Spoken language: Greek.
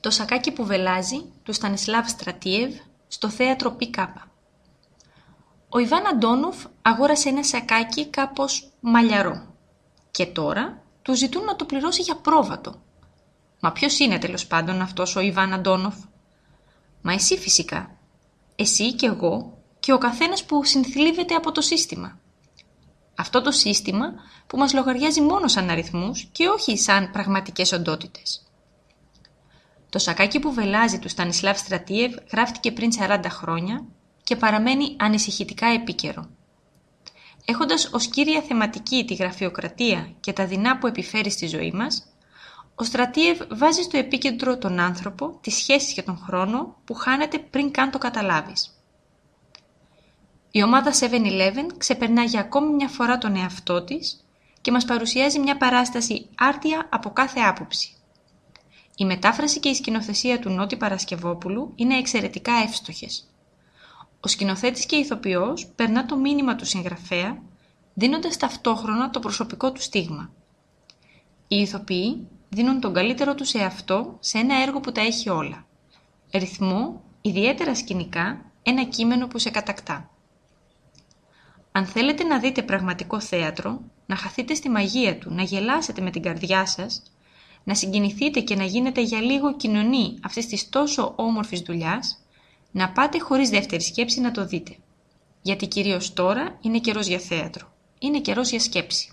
Το σακάκι που βελάζει του Στανισλάβ Στρατιεύ στο θέατρο ΠΚ. Ο Ιβάν Αντόνοφ αγόρασε ένα σακάκι κάπως μαλλιαρό και τώρα του ζητούν να το πληρώσει για πρόβατο. Μα ποιος είναι τέλος πάντων αυτός ο Ιβάν Αντόνοφ. Μα εσύ φυσικά. Εσύ και εγώ και ο καθένας που συνθλίβεται από το σύστημα. Αυτό το σύστημα που μας λογαριάζει μόνο σαν αριθμούς και όχι σαν πραγματικές οντότητες. Το σακάκι που βελάζει του Στανισλάβ Στρατίευ γράφτηκε πριν 40 χρόνια και παραμένει ανησυχητικά επίκαιρο. Έχοντας ως κύρια θεματική τη γραφειοκρατία και τα δεινά που επιφέρει στη ζωή μας, ο Στρατίευ βάζει στο επίκεντρο τον άνθρωπο, τη σχέση και τον χρόνο που χάνεται πριν καν το καταλάβεις. Η ομάδα 7-Eleven ξεπερνά για ακόμη μια φορά τον εαυτό της και μας παρουσιάζει μια παράσταση άρτια από κάθε άποψη, η μετάφραση και η σκηνοθεσία του Νότι Παρασκευόπουλου είναι εξαιρετικά εύστοχες. Ο σκηνοθέτης και ηθοποιός περνά το μήνυμα του συγγραφέα, δίνοντας ταυτόχρονα το προσωπικό του στίγμα. Οι ηθοποιοί δίνουν τον καλύτερο τους εαυτό σε ένα έργο που τα έχει όλα. Ρυθμό, ιδιαίτερα σκηνικά, ένα κείμενο που σε κατακτά. Αν θέλετε να δείτε πραγματικό θέατρο, να χαθείτε στη μαγεία του, να γελάσετε με την καρδιά σας, να συγκινηθείτε και να γίνετε για λίγο κοινωνή αυτής της τόσο όμορφης δουλειάς, να πάτε χωρίς δεύτερη σκέψη να το δείτε. Γιατί κυρίως τώρα είναι καιρός για θέατρο. Είναι καιρός για σκέψη.